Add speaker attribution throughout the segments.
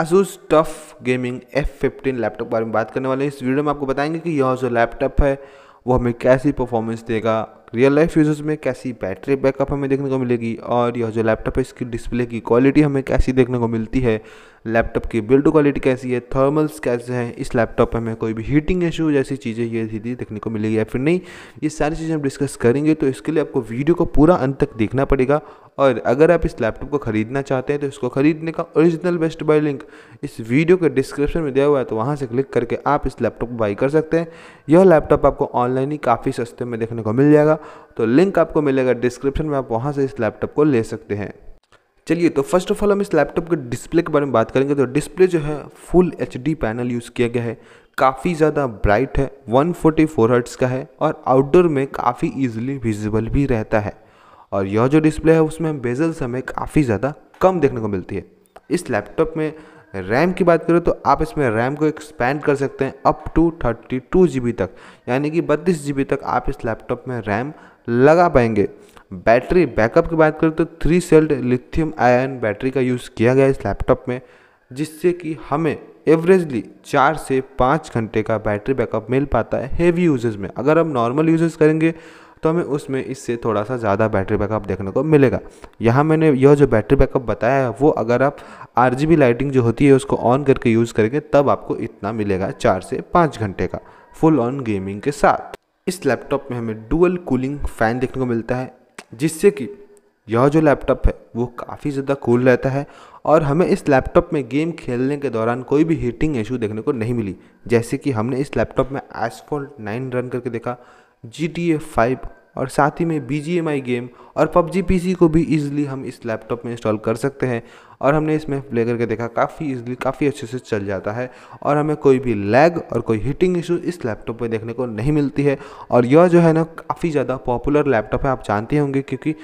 Speaker 1: Asus Tough Gaming F15 laptop के बारे में बात करने वाले हैं इस वीडियो में आपको बताएंगे कि यह जो लैपटॉप है वो हमें कैसी परफॉर्मेंस देगा रियल लाइफ यूजर्स में कैसी बैटरी बैकअप हमें देखने को मिलेगी और यह जो लैपटॉप है इसकी डिस्प्ले की क्वालिटी हमें कैसी देखने को मिलती है लैपटॉप की बिल्ड क्वालिटी कैसी है थर्मल्स कैसे हैं इस लैपटॉप में हमें कोई भी हीटिंग इशू जैसी चीज़ें ये धीरे देखने को मिलेगी या फिर नहीं ये सारी चीज़ें हम डिस्कस करेंगे तो इसके लिए आपको वीडियो को पूरा अंत तक देखना पड़ेगा और अगर आप इस लैपटॉप को ख़रीदना चाहते हैं तो इसको ख़रीदने का ओरिजिनल बेस्ट बाय लिंक इस वीडियो के डिस्क्रिप्शन में दिया हुआ है तो वहाँ से क्लिक करके आप इस लैपटॉप को बाई कर सकते हैं यह लैपटॉप आपको ऑनलाइन ही काफ़ी सस्ते में देखने को मिल जाएगा तो लिंक आपको मिलेगा डिस्क्रिप्शन में आप वहाँ से इस लैपटॉप को ले सकते हैं चलिए तो फर्स्ट ऑफ ऑल हम इस लैपटॉप के डिस्प्ले के बारे में बात करेंगे तो डिस्प्ले जो है फुल एच पैनल यूज़ किया गया है काफ़ी ज़्यादा ब्राइट है 144 हर्ट्स का है और आउटडोर में काफ़ी ईजिली विजिबल भी रहता है और यह जो डिस्प्ले है उसमें बेजल समय काफ़ी ज़्यादा कम देखने को मिलती है इस लैपटॉप में रैम की बात करें तो आप इसमें रैम को एक्सपैंड कर सकते हैं up to thirty two G B तक यानी कि बत्तीस जी बी तक आप इस लैपटॉप में रैम लगा पाएंगे बैटरी बैकअप की बात करें तो three celled lithium ion battery का यूज़ किया गया इस लैपटॉप में जिससे कि हमें एवरेजली चार से पाँच घंटे का बैटरी बैकअप मिल पाता है हेवी यूजेज़ में अगर हम नॉर्मल यूजेस करेंगे तो हमें उसमें इससे थोड़ा सा ज़्यादा बैटरी बैकअप देखने को मिलेगा यहाँ मैंने यह जो बैटरी बैकअप बताया है वो अगर आप आर लाइटिंग जो होती है उसको ऑन करके यूज़ करेंगे तब आपको इतना मिलेगा चार से पाँच घंटे का फुल ऑन गेमिंग के साथ इस लैपटॉप में हमें डुअल कूलिंग फ़ैन देखने को मिलता है जिससे कि यह जो लैपटॉप है वो काफ़ी ज़्यादा कूल रहता है और हमें इस लैपटॉप में गेम खेलने के दौरान कोई भी हीटिंग इशू देखने को नहीं मिली जैसे कि हमने इस लैपटॉप में एसफोल्ट नाइन रन करके देखा जी टी ए फाइव और साथ ही में B G M I game और पबजी पी सी को भी ईजिली हम इस लैपटॉप में इंस्टॉल कर सकते हैं और हमने इसमें प्ले करके देखा काफ़ी ईजिली काफ़ी अच्छे से चल जाता है और हमें कोई भी लैग और कोई हीटिंग इशू इस लैपटॉप में देखने को नहीं मिलती है और यह जो है ना काफ़ी ज़्यादा पॉपुलर लैपटॉप है आप जानते होंगे क्योंकि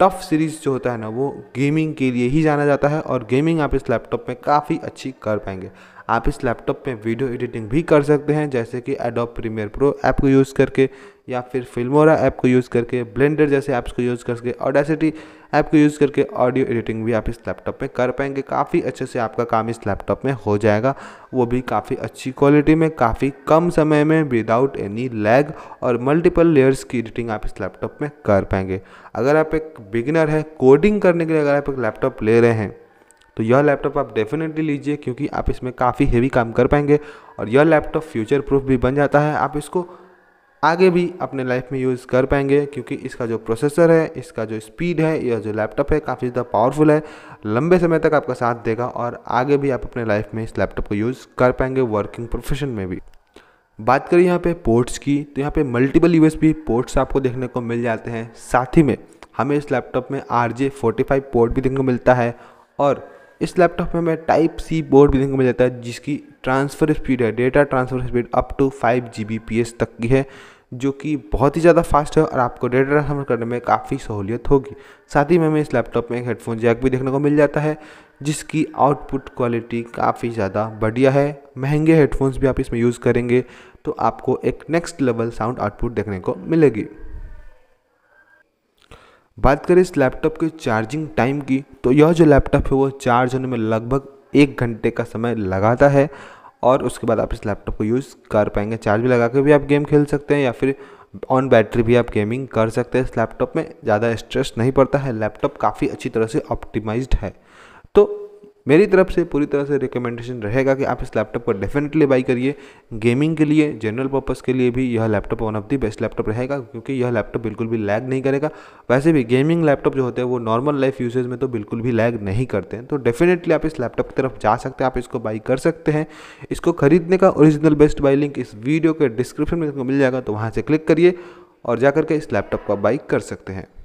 Speaker 1: टफ सीरीज़ जो होता है ना वो गेमिंग के लिए ही जाना जाता है और गेमिंग आप इस लैपटॉप में काफ़ी अच्छी कर पाएंगे आप इस लैपटॉप में वीडियो एडिटिंग भी कर सकते हैं जैसे कि एडोप प्रीमियर प्रो ऐप को यूज़ करके या फिर फिल्मोरा ऐप को यूज़ करके ब्लेंडर जैसे ऐप्स को यूज़ करके ऑडासिटी ऐप को यूज़ करके ऑडियो एडिटिंग भी आप इस लैपटॉप में कर पाएंगे काफ़ी अच्छे से आपका काम इस लैपटॉप में हो जाएगा वो भी काफ़ी अच्छी क्वालिटी में काफ़ी कम समय में विदाउट एनी लैग और मल्टीपल लेयर्स की एडिटिंग आप इस लैपटॉप में कर पाएंगे अगर आप एक बिगिनर है कोडिंग करने के लिए अगर आप एक लैपटॉप ले रहे हैं तो यह लैपटॉप आप डेफिनेटली लीजिए क्योंकि आप इसमें काफ़ी हेवी काम कर पाएंगे और यह लैपटॉप फ्यूचर प्रूफ भी बन जाता है आप इसको आगे भी अपने लाइफ में यूज़ कर पाएंगे क्योंकि इसका जो प्रोसेसर है इसका जो स्पीड है या जो लैपटॉप है काफ़ी ज़्यादा पावरफुल है लंबे समय तक आपका साथ देगा और आगे भी आप अपने लाइफ में इस लैपटॉप को यूज़ कर पाएंगे वर्किंग प्रोफेशन में भी बात करें यहाँ पे पोर्ट्स की तो यहाँ पे मल्टीपल यू पोर्ट्स आपको देखने को मिल जाते हैं साथ ही में हमें इस लैपटॉप में आर जे पोर्ट भी देखने को मिलता है और इस लैपटॉप में हमें टाइप सी बोर्ड भी देखने को मिल जाता है जिसकी ट्रांसफ़र स्पीड है data transfer speed up to five G B P S तक की है जो कि बहुत ही ज़्यादा फास्ट है और आपको डेटा ट्रांसफर करने में काफ़ी सहूलियत होगी साथ ही में हमें इस लैपटॉप में एक हेडफोन जैक भी देखने को मिल जाता है जिसकी आउटपुट क्वालिटी काफ़ी ज़्यादा बढ़िया है महंगे हेडफोन्स भी आप इसमें यूज़ करेंगे तो आपको एक नेक्स्ट लेवल साउंड आउटपुट देखने को मिलेगी बात करें इस लैपटॉप के चार्जिंग टाइम की तो यह जो लैपटॉप है वो चार्ज होने में लगभग एक घंटे का समय लगाता है और उसके बाद आप इस लैपटॉप को यूज़ कर पाएंगे चार्ज भी लगा के भी आप गेम खेल सकते हैं या फिर ऑन बैटरी भी आप गेमिंग कर सकते हैं इस लैपटॉप में ज़्यादा स्ट्रेस नहीं पड़ता है लैपटॉप काफ़ी अच्छी तरह से ऑप्टिमाइज्ड है तो मेरी तरफ से पूरी तरह से रिकमेंडेशन रहेगा कि आप इस लैपटॉप को डेफिनेटली बाई करिए गेमिंग के लिए जनरल पर्पज़ के लिए भी यह laptop one of the best laptop रहेगा क्योंकि यह लैपटॉप बिल्कुल भी लैग नहीं करेगा वैसे भी गेमिंग लैपटॉप जो होते हैं वो नॉर्मल लाइफ यूजेज में तो बिल्कुल भी लैग नहीं करते हैं तो डेफिनेटली आप इस लैपटॉप की तरफ जा सकते हैं आप इसको बाई कर सकते हैं इसको खरीदने का ओरिजिनल बेस्ट बाई लिंक इस वीडियो के डिस्क्रिप्शन में मिल जाएगा तो वहाँ से क्लिक करिए और जाकर के इस लैपटॉप को बाई कर सकते हैं